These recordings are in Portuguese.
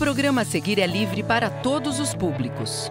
programa a seguir é livre para todos os públicos.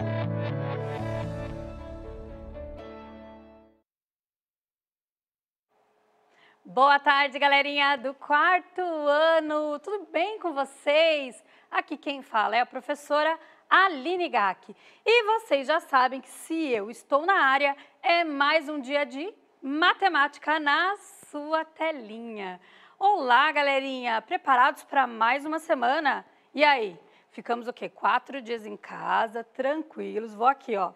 Boa tarde, galerinha do quarto ano. Tudo bem com vocês? Aqui quem fala é a professora Aline Gack. E vocês já sabem que se eu estou na área, é mais um dia de matemática na sua telinha. Olá, galerinha! Preparados para mais uma semana? E aí, Ficamos o quê? Quatro dias em casa, tranquilos. Vou aqui, ó.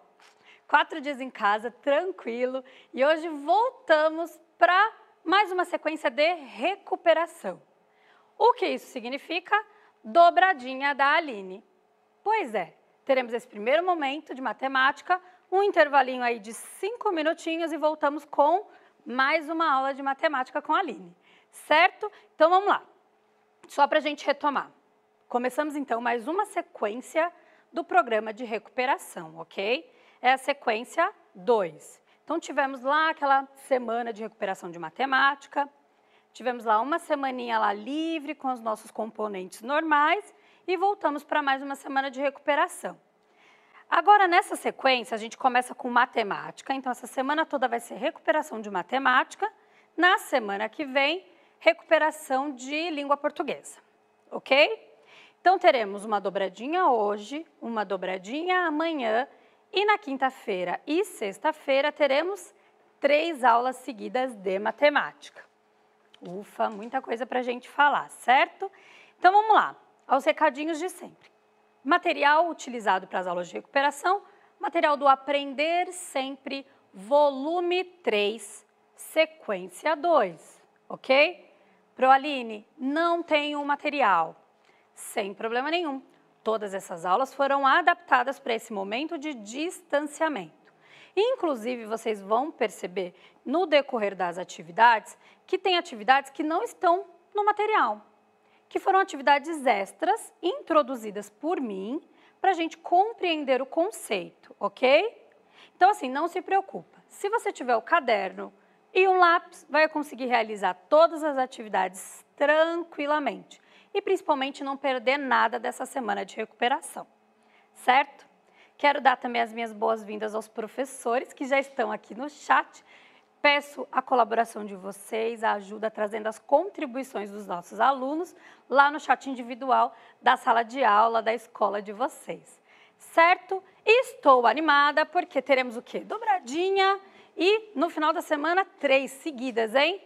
Quatro dias em casa, tranquilo. E hoje voltamos para mais uma sequência de recuperação. O que isso significa? Dobradinha da Aline. Pois é, teremos esse primeiro momento de matemática, um intervalinho aí de cinco minutinhos e voltamos com mais uma aula de matemática com a Aline. Certo? Então vamos lá. Só para a gente retomar. Começamos então mais uma sequência do programa de recuperação, ok? É a sequência 2. Então, tivemos lá aquela semana de recuperação de matemática, tivemos lá uma semaninha lá livre com os nossos componentes normais e voltamos para mais uma semana de recuperação. Agora, nessa sequência, a gente começa com matemática, então essa semana toda vai ser recuperação de matemática. Na semana que vem, recuperação de língua portuguesa, ok? Então teremos uma dobradinha hoje, uma dobradinha amanhã e na quinta-feira e sexta-feira teremos três aulas seguidas de matemática. Ufa, muita coisa para a gente falar, certo? Então vamos lá, aos recadinhos de sempre. Material utilizado para as aulas de recuperação, material do Aprender Sempre, volume 3, sequência 2, ok? Proaline, não tem o um material. Sem problema nenhum. Todas essas aulas foram adaptadas para esse momento de distanciamento. Inclusive, vocês vão perceber no decorrer das atividades que tem atividades que não estão no material, que foram atividades extras introduzidas por mim para a gente compreender o conceito, ok? Então, assim, não se preocupa. Se você tiver o caderno e um lápis, vai conseguir realizar todas as atividades tranquilamente e principalmente não perder nada dessa semana de recuperação, certo? Quero dar também as minhas boas-vindas aos professores que já estão aqui no chat. Peço a colaboração de vocês, a ajuda trazendo as contribuições dos nossos alunos lá no chat individual da sala de aula da escola de vocês. Certo? estou animada porque teremos o quê? Dobradinha e no final da semana três seguidas, hein?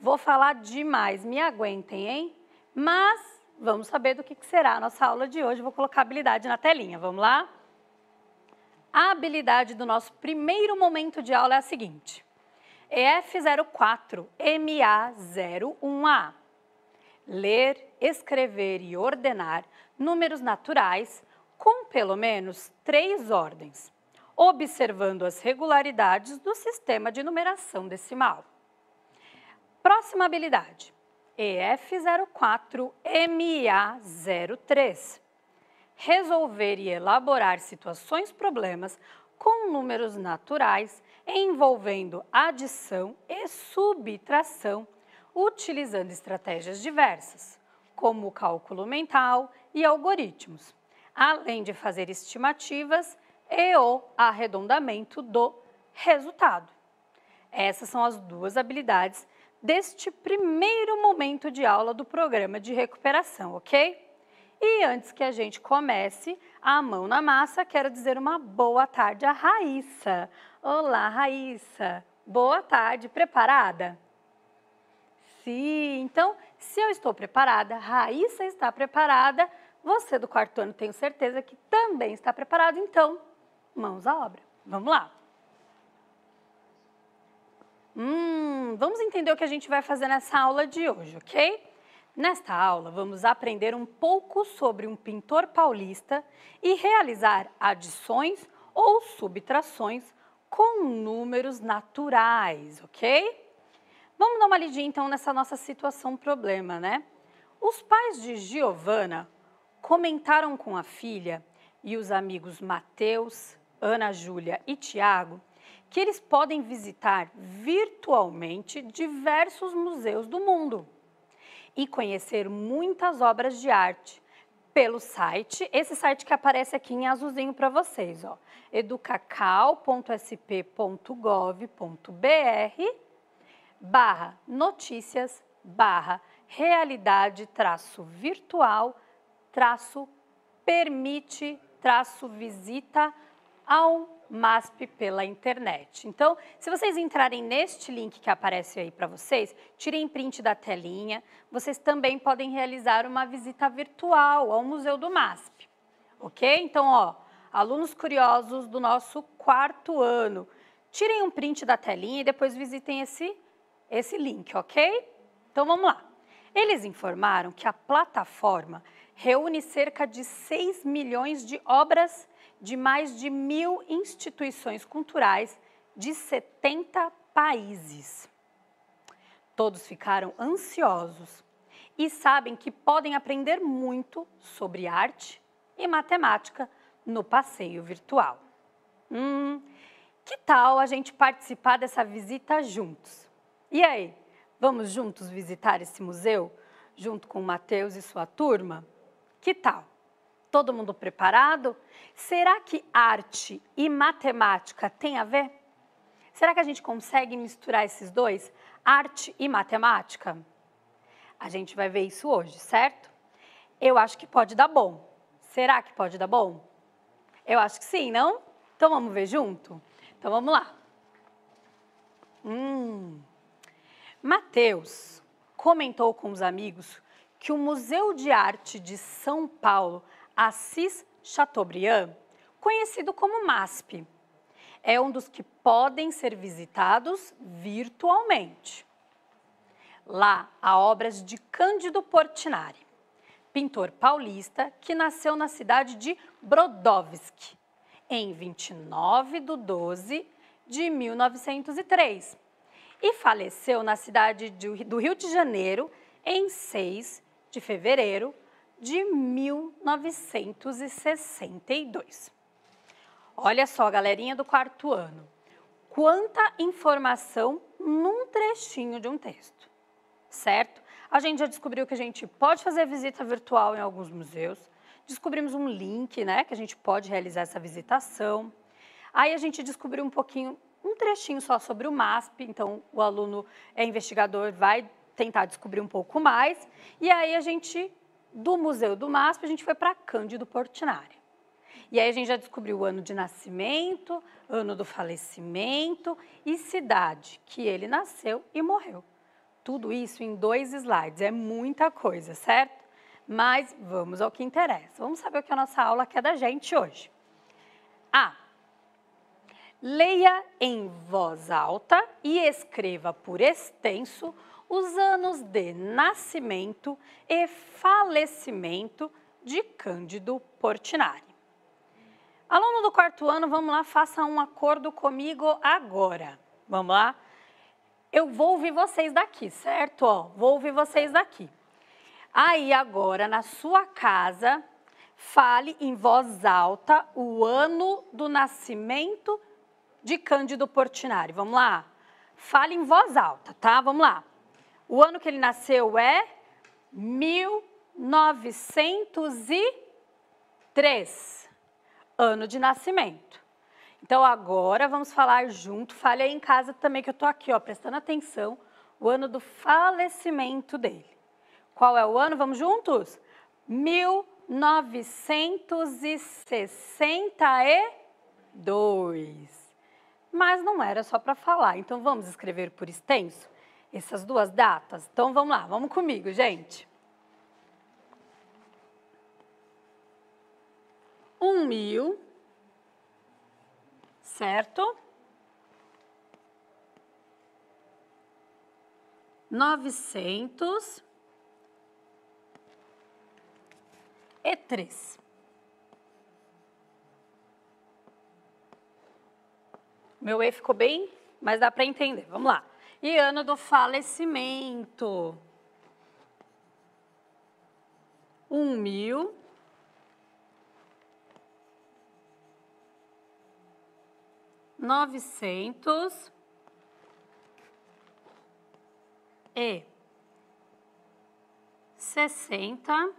Vou falar demais, me aguentem, hein? Mas vamos saber do que será a nossa aula de hoje. Vou colocar a habilidade na telinha, vamos lá? A habilidade do nosso primeiro momento de aula é a seguinte. EF04MA01A. Ler, escrever e ordenar números naturais com pelo menos três ordens, observando as regularidades do sistema de numeração decimal. Próxima habilidade. EF04MA03. Resolver e elaborar situações problemas com números naturais envolvendo adição e subtração, utilizando estratégias diversas, como cálculo mental e algoritmos, além de fazer estimativas e o arredondamento do resultado. Essas são as duas habilidades deste primeiro momento de aula do programa de recuperação, ok? E antes que a gente comece, a mão na massa, quero dizer uma boa tarde à Raíssa. Olá, Raíssa. Boa tarde, preparada? Sim, então, se eu estou preparada, Raíssa está preparada, você do quarto ano tenho certeza que também está preparado, então, mãos à obra. Vamos lá! Hum, vamos entender o que a gente vai fazer nessa aula de hoje, ok? Nesta aula, vamos aprender um pouco sobre um pintor paulista e realizar adições ou subtrações com números naturais, ok? Vamos dar uma lidinha então nessa nossa situação problema, né? Os pais de Giovana comentaram com a filha e os amigos Mateus, Ana Júlia e Tiago que eles podem visitar virtualmente diversos museus do mundo e conhecer muitas obras de arte pelo site, esse site que aparece aqui em azulzinho para vocês, ó, educacal.sp.gov.br barra notícias barra realidade traço virtual traço permite traço visita ao MASP pela internet. Então, se vocês entrarem neste link que aparece aí para vocês, tirem print da telinha, vocês também podem realizar uma visita virtual ao Museu do MASP, ok? Então, ó, alunos curiosos do nosso quarto ano, tirem um print da telinha e depois visitem esse, esse link, ok? Então, vamos lá. Eles informaram que a plataforma reúne cerca de 6 milhões de obras de mais de mil instituições culturais de 70 países. Todos ficaram ansiosos e sabem que podem aprender muito sobre arte e matemática no passeio virtual. Hum, que tal a gente participar dessa visita juntos? E aí, vamos juntos visitar esse museu junto com o Matheus e sua turma? Que tal? Todo mundo preparado? Será que arte e matemática têm a ver? Será que a gente consegue misturar esses dois? Arte e matemática? A gente vai ver isso hoje, certo? Eu acho que pode dar bom. Será que pode dar bom? Eu acho que sim, não? Então vamos ver junto? Então vamos lá. Hum. Mateus comentou com os amigos que o Museu de Arte de São Paulo Assis Chateaubriand, conhecido como MASP. É um dos que podem ser visitados virtualmente. Lá há obras de Cândido Portinari, pintor paulista que nasceu na cidade de Brodowski, em 29 de 12 de 1903 e faleceu na cidade do Rio de Janeiro em 6 de fevereiro de 1962. Olha só, galerinha do quarto ano, quanta informação num trechinho de um texto, certo? A gente já descobriu que a gente pode fazer visita virtual em alguns museus, descobrimos um link, né, que a gente pode realizar essa visitação. Aí a gente descobriu um pouquinho, um trechinho só sobre o MASP, então o aluno é investigador, vai tentar descobrir um pouco mais. E aí a gente do Museu do MASP, a gente foi para Cândido Portinari. E aí a gente já descobriu o ano de nascimento, ano do falecimento e cidade que ele nasceu e morreu. Tudo isso em dois slides, é muita coisa, certo? Mas vamos ao que interessa. Vamos saber o que a nossa aula quer da gente hoje. A. Leia em voz alta e escreva por extenso os anos de nascimento e falecimento de Cândido Portinari. Aluno do quarto ano, vamos lá, faça um acordo comigo agora. Vamos lá? Eu vou ouvir vocês daqui, certo? Ó, vou ouvir vocês daqui. Aí agora, na sua casa, fale em voz alta o ano do nascimento de Cândido Portinari. Vamos lá? Fale em voz alta, tá? Vamos lá. O ano que ele nasceu é 1903, ano de nascimento. Então agora vamos falar junto, fale aí em casa também que eu estou aqui, ó, prestando atenção, o ano do falecimento dele. Qual é o ano? Vamos juntos? 1962. Mas não era só para falar, então vamos escrever por extenso? essas duas datas? Então vamos lá, vamos comigo, gente. 1 mil, certo? 900 e 3. Meu E ficou bem, mas dá para entender. Vamos lá e ano do falecimento. Um mil. Novecentos e sessenta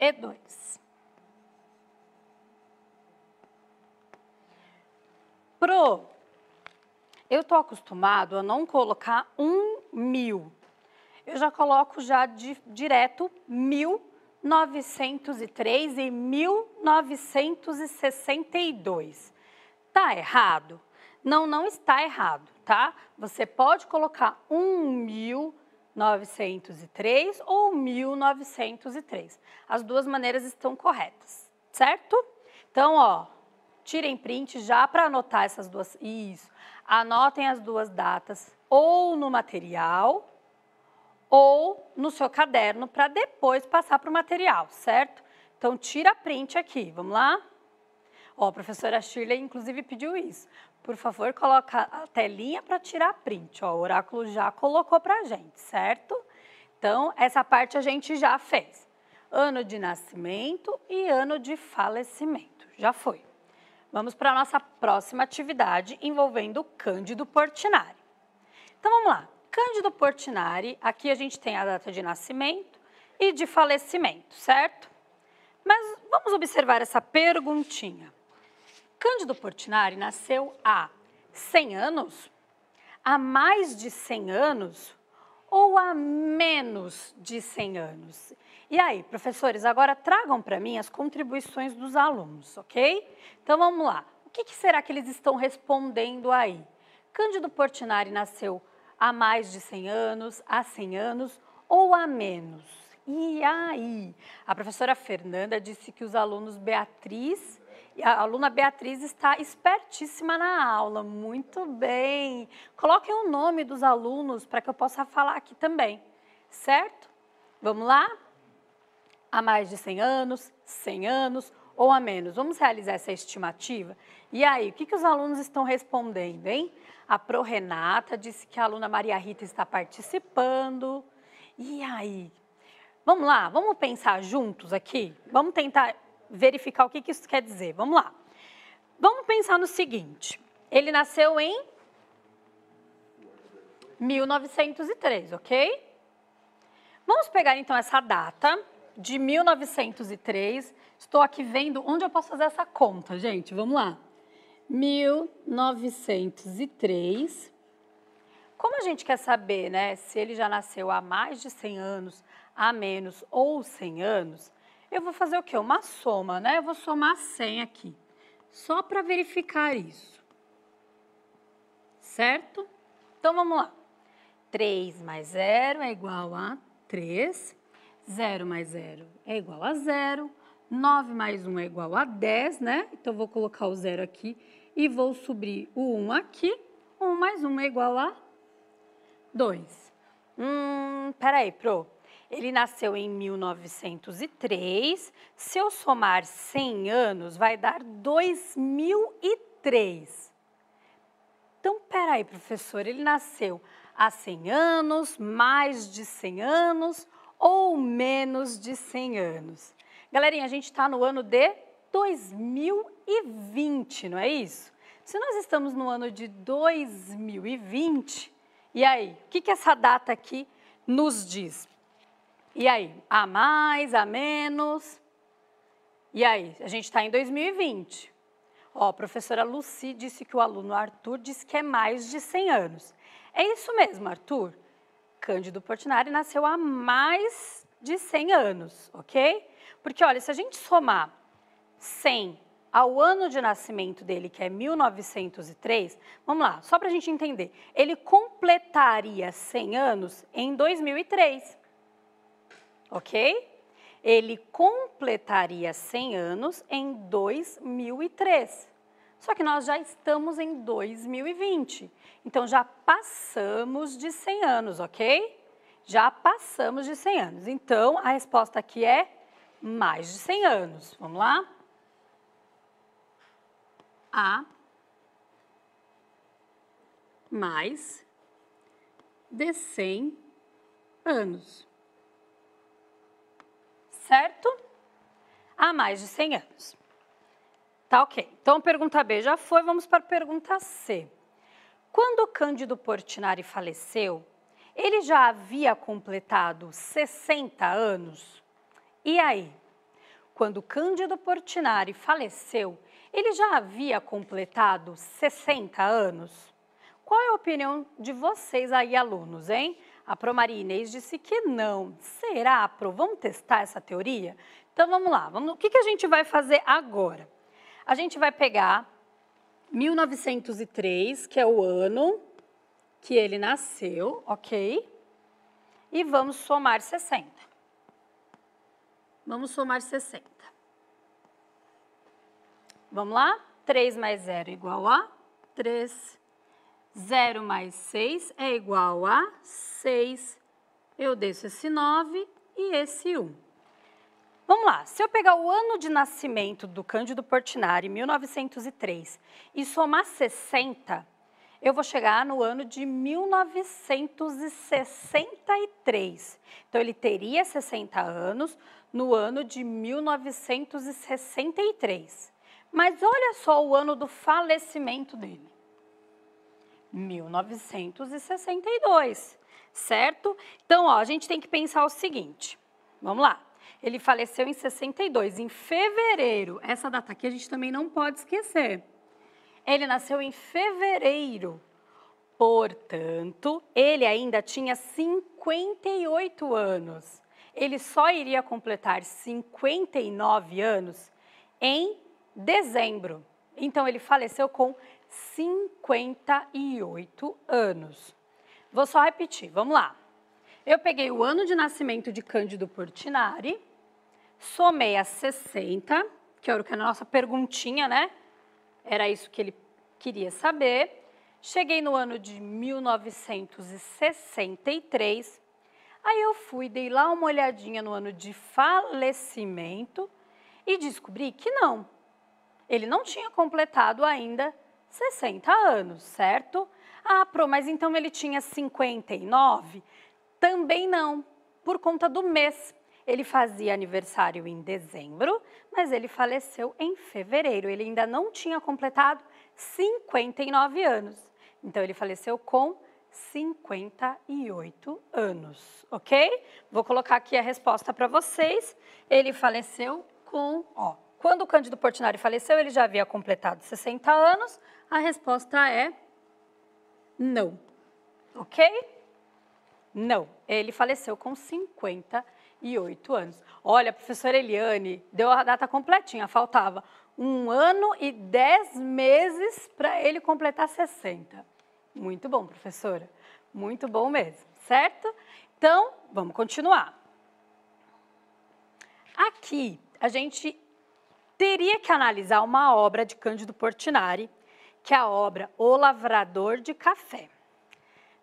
e dois. Pro eu tô acostumado a não colocar um mil. Eu já coloco já de, direto 1903 e 1962. Tá errado? Não, não está errado, tá? Você pode colocar 1903 ou 1903. As duas maneiras estão corretas, certo? Então, ó, tirem print já para anotar essas duas. Isso. Anotem as duas datas ou no material ou no seu caderno para depois passar para o material, certo? Então, tira print aqui, vamos lá? Ó, a professora Shirley, inclusive, pediu isso. Por favor, coloca a telinha para tirar print. Ó, o oráculo já colocou para a gente, certo? Então, essa parte a gente já fez. Ano de nascimento e ano de falecimento. Já foi. Vamos para a nossa próxima atividade envolvendo Cândido Portinari. Então vamos lá. Cândido Portinari, aqui a gente tem a data de nascimento e de falecimento, certo? Mas vamos observar essa perguntinha. Cândido Portinari nasceu há 100 anos? Há mais de 100 anos? Ou há menos de 100 anos? E aí, professores, agora tragam para mim as contribuições dos alunos, ok? Então vamos lá. O que, que será que eles estão respondendo aí? Cândido Portinari nasceu há mais de 100 anos, há 100 anos ou há menos? E aí? A professora Fernanda disse que os alunos Beatriz a aluna Beatriz está espertíssima na aula. Muito bem. Coloquem o nome dos alunos para que eu possa falar aqui também, certo? Vamos lá? há mais de 100 anos, 100 anos ou a menos? Vamos realizar essa estimativa? E aí, o que, que os alunos estão respondendo, hein? A Pro Renata disse que a aluna Maria Rita está participando. E aí? Vamos lá, vamos pensar juntos aqui? Vamos tentar verificar o que, que isso quer dizer. Vamos lá. Vamos pensar no seguinte: ele nasceu em 1903, ok? Vamos pegar então essa data de 1903. Estou aqui vendo onde eu posso fazer essa conta, gente. Vamos lá. 1903. Como a gente quer saber, né, se ele já nasceu há mais de 100 anos, há menos ou 100 anos, eu vou fazer o quê? Uma soma, né? Eu vou somar 100 aqui, só para verificar isso. Certo? Então, vamos lá. 3 mais 0 é igual a 3. 0 mais 0 é igual a 0, 9 mais 1 é igual a 10, né? Então, vou colocar o 0 aqui e vou subir o 1 aqui. 1 mais 1 é igual a 2. Hum, peraí, Pro. Ele nasceu em 1903. Se eu somar 100 anos, vai dar 2003. Então, peraí, professor, ele nasceu há 100 anos, mais de 100 anos, ou menos de 100 anos. Galerinha, a gente está no ano de 2020, não é isso? Se nós estamos no ano de 2020, e aí, o que, que essa data aqui nos diz? E aí, a mais, a menos? E aí, a gente está em 2020. Ó, a professora Lucy disse que o aluno Arthur disse que é mais de 100 anos. É isso mesmo, Arthur? Cândido Portinari nasceu há mais de 100 anos, ok? Porque, olha, se a gente somar 100 ao ano de nascimento dele, que é 1903, vamos lá, só para a gente entender, ele completaria 100 anos em 2003, ok? Ele completaria 100 anos em 2003. Só que nós já estamos em 2020, então já passamos de 100 anos, ok? Já passamos de 100 anos. Então a resposta aqui é mais de 100 anos. Vamos lá? A mais de 100 anos. Certo? Há mais de 100 anos. Tá ok. Então, pergunta B já foi, vamos para a pergunta C. Quando Cândido Portinari faleceu, ele já havia completado 60 anos? E aí? Quando Cândido Portinari faleceu, ele já havia completado 60 anos? Qual é a opinião de vocês aí, alunos, hein? A Promaria Inês disse que não. Será, Pro? Vamos testar essa teoria? Então vamos lá, vamos... o que, que a gente vai fazer agora? A gente vai pegar 1903, que é o ano que ele nasceu, ok? E vamos somar 60. Vamos somar 60. Vamos lá? 3 mais 0 é igual a 3. 0 mais 6 é igual a 6. Eu desço esse 9 e esse 1. Vamos lá, se eu pegar o ano de nascimento do Cândido Portinari, 1903, e somar 60, eu vou chegar no ano de 1963. Então, ele teria 60 anos no ano de 1963. Mas olha só o ano do falecimento dele. 1962, certo? Então, ó, a gente tem que pensar o seguinte. Vamos lá. Ele faleceu em 62. Em fevereiro, essa data aqui a gente também não pode esquecer. Ele nasceu em fevereiro. Portanto, ele ainda tinha 58 anos. Ele só iria completar 59 anos em dezembro. Então, ele faleceu com 58 anos. Vou só repetir, vamos lá. Eu peguei o ano de nascimento de Cândido Portinari, Somei as 60, que era o que a nossa perguntinha, né? Era isso que ele queria saber. Cheguei no ano de 1963. Aí eu fui, dei lá uma olhadinha no ano de falecimento e descobri que não. Ele não tinha completado ainda 60 anos, certo? Ah, Pro, mas então ele tinha 59? Também não, por conta do mês. Ele fazia aniversário em dezembro, mas ele faleceu em fevereiro. Ele ainda não tinha completado 59 anos. Então, ele faleceu com 58 anos, ok? Vou colocar aqui a resposta para vocês. Ele faleceu com, ó, quando o Cândido Portinari faleceu, ele já havia completado 60 anos. A resposta é não, ok? Não, ele faleceu com 58 e oito anos. Olha, professora Eliane, deu a data completinha, faltava um ano e dez meses para ele completar 60. Muito bom, professora. Muito bom mesmo, certo? Então, vamos continuar. Aqui, a gente teria que analisar uma obra de Cândido Portinari, que é a obra O Lavrador de Café.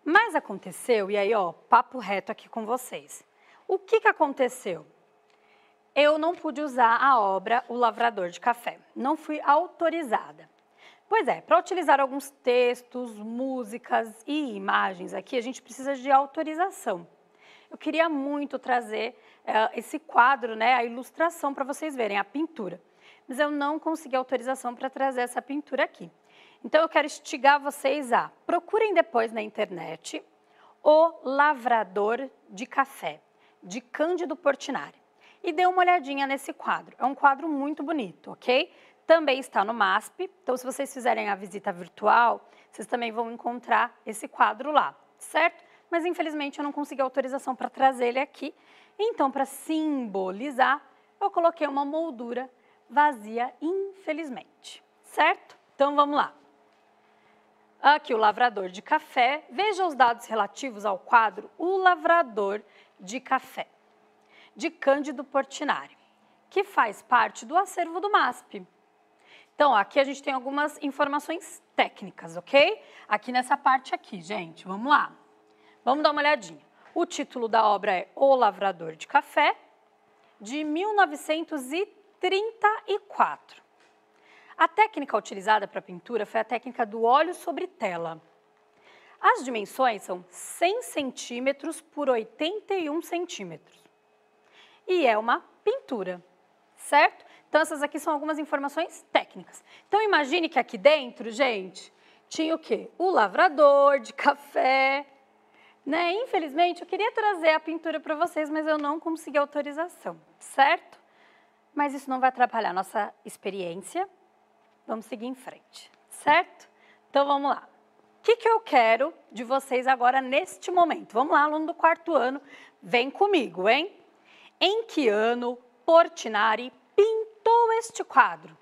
Mas aconteceu, e aí, ó, papo reto aqui com vocês o que, que aconteceu? Eu não pude usar a obra O Lavrador de Café, não fui autorizada. Pois é, para utilizar alguns textos, músicas e imagens aqui, a gente precisa de autorização. Eu queria muito trazer uh, esse quadro, né, a ilustração para vocês verem, a pintura. Mas eu não consegui autorização para trazer essa pintura aqui. Então eu quero instigar vocês a procurem depois na internet o lavrador de café de Cândido Portinari. E dê uma olhadinha nesse quadro. É um quadro muito bonito, ok? Também está no MASP. Então, se vocês fizerem a visita virtual, vocês também vão encontrar esse quadro lá, certo? Mas, infelizmente, eu não consegui autorização para trazer ele aqui. Então, para simbolizar, eu coloquei uma moldura vazia, infelizmente, certo? Então, vamos lá. Aqui, ah, o lavrador de café. Veja os dados relativos ao quadro O Lavrador de Café, de Cândido Portinari, que faz parte do acervo do MASP. Então, aqui a gente tem algumas informações técnicas, ok? Aqui nessa parte aqui, gente, vamos lá. Vamos dar uma olhadinha. O título da obra é O Lavrador de Café, de 1934. A técnica utilizada para a pintura foi a técnica do óleo sobre tela. As dimensões são 100 centímetros por 81 centímetros. E é uma pintura, certo? Então, essas aqui são algumas informações técnicas. Então, imagine que aqui dentro, gente, tinha o quê? O lavrador de café, né? Infelizmente, eu queria trazer a pintura para vocês, mas eu não consegui autorização, certo? Mas isso não vai atrapalhar a nossa experiência Vamos seguir em frente, certo? Então vamos lá. O que, que eu quero de vocês agora neste momento? Vamos lá, aluno do quarto ano, vem comigo, hein? Em que ano Portinari pintou este quadro?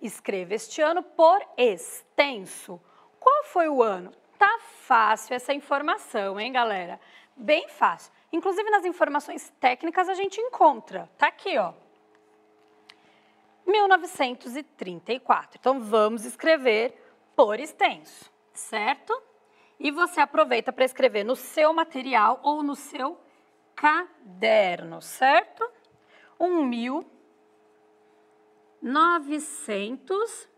Escreva este ano por extenso. Qual foi o ano? Tá fácil essa informação, hein, galera? Bem fácil. Inclusive nas informações técnicas a gente encontra. Tá aqui, ó. 1934. Então vamos escrever por extenso, certo? E você aproveita para escrever no seu material ou no seu caderno, certo? 1900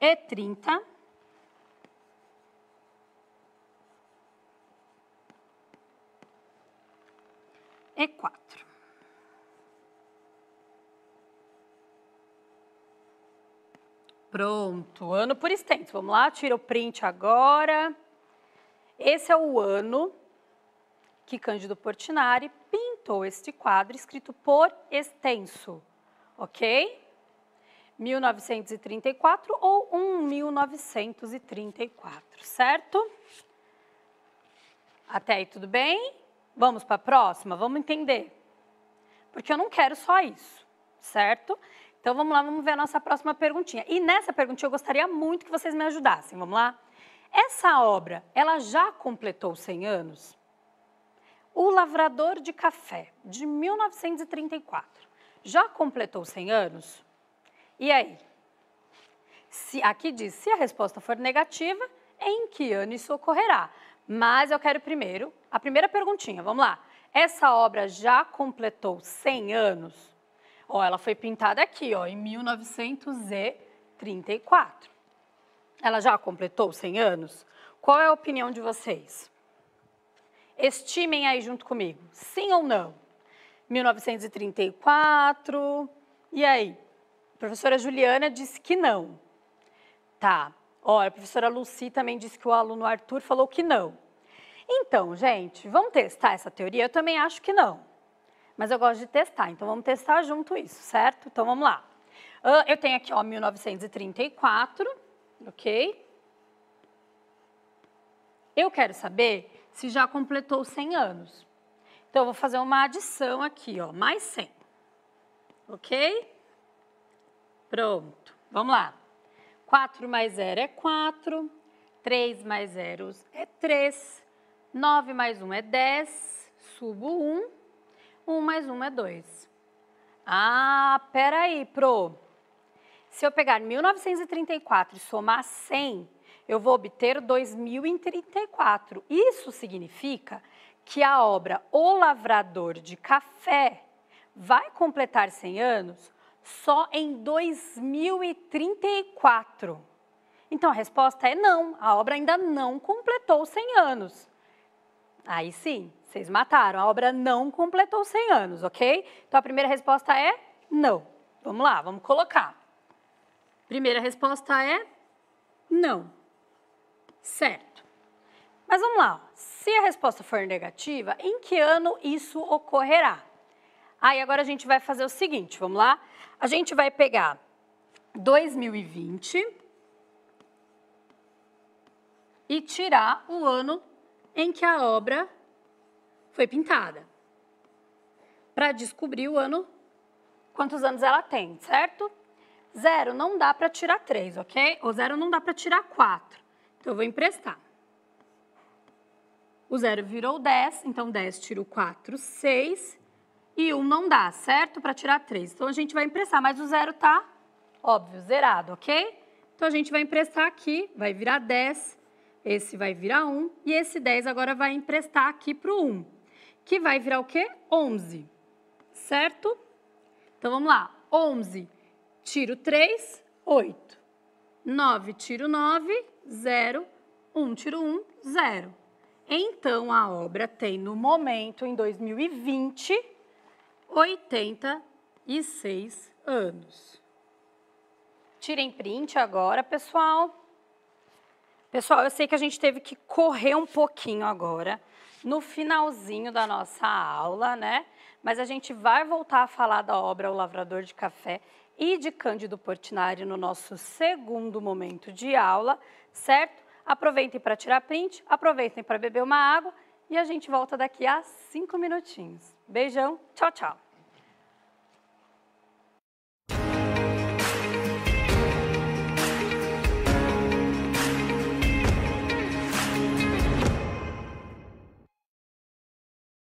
e 30 e Pronto, ano por extenso. Vamos lá, tira o print agora. Esse é o ano que Cândido Portinari pintou este quadro escrito por extenso, ok? 1934 ou 1934, certo? Até aí tudo bem? Vamos para a próxima? Vamos entender. Porque eu não quero só isso, certo? Então vamos lá, vamos ver a nossa próxima perguntinha. E nessa perguntinha eu gostaria muito que vocês me ajudassem. Vamos lá? Essa obra, ela já completou 100 anos? O Lavrador de Café, de 1934, já completou 100 anos? E aí? Se, aqui diz, se a resposta for negativa, em que ano isso ocorrerá? Mas eu quero primeiro, a primeira perguntinha, vamos lá. Essa obra já completou 100 anos? Ó, ela foi pintada aqui, ó, em 1934. Ela já completou 100 anos? Qual é a opinião de vocês? Estimem aí junto comigo, sim ou não? 1934. E aí? A professora Juliana disse que não. Tá. ó a professora Lucy também disse que o aluno Arthur falou que não. Então, gente, vamos testar essa teoria? Eu também acho que não mas eu gosto de testar. Então vamos testar junto isso, certo? Então vamos lá. eu tenho aqui, ó, 1934, ok? Eu quero saber se já completou 100 anos. Então eu vou fazer uma adição aqui, ó, mais 100. Ok? Pronto. Vamos lá. 4 mais 0 é 4, 3 mais 0 é 3, 9 mais 1 é 10, subo 1, 1 mais 1 é 2. Ah, peraí, Pro. Se eu pegar 1934 e somar 100, eu vou obter 2034. Isso significa que a obra O Lavrador de Café vai completar 100 anos só em 2034. Então a resposta é não, a obra ainda não completou 100 anos. Aí sim, vocês mataram. A obra não completou 100 anos, ok? Então a primeira resposta é não. Vamos lá, vamos colocar. Primeira resposta é não. Certo. Mas vamos lá. Se a resposta for negativa, em que ano isso ocorrerá? Aí ah, agora a gente vai fazer o seguinte, vamos lá? A gente vai pegar 2020 e tirar o ano em que a obra foi pintada. Para descobrir o ano, quantos anos ela tem, certo? Zero não dá para tirar três, ok? O zero não dá para tirar quatro. Então, eu vou emprestar. O zero virou 10, então 10 tiro 4, 6. E 1 não dá, certo? Para tirar 3. Então a gente vai emprestar, mas o zero tá, óbvio, zerado, ok? Então a gente vai emprestar aqui, vai virar 10, esse vai virar 1, e esse 10 agora vai emprestar aqui para o 1 que vai virar o quê? 11, certo? Então, vamos lá. 11, tiro 3, 8. 9, tiro 9, 0. 1, tiro 1, 0. Então, a obra tem, no momento, em 2020, 86 anos. Tirem print agora, pessoal. Pessoal, eu sei que a gente teve que correr um pouquinho agora no finalzinho da nossa aula, né? Mas a gente vai voltar a falar da obra O Lavrador de Café e de Cândido Portinari no nosso segundo momento de aula, certo? Aproveitem para tirar print, aproveitem para beber uma água e a gente volta daqui a cinco minutinhos. Beijão, tchau, tchau!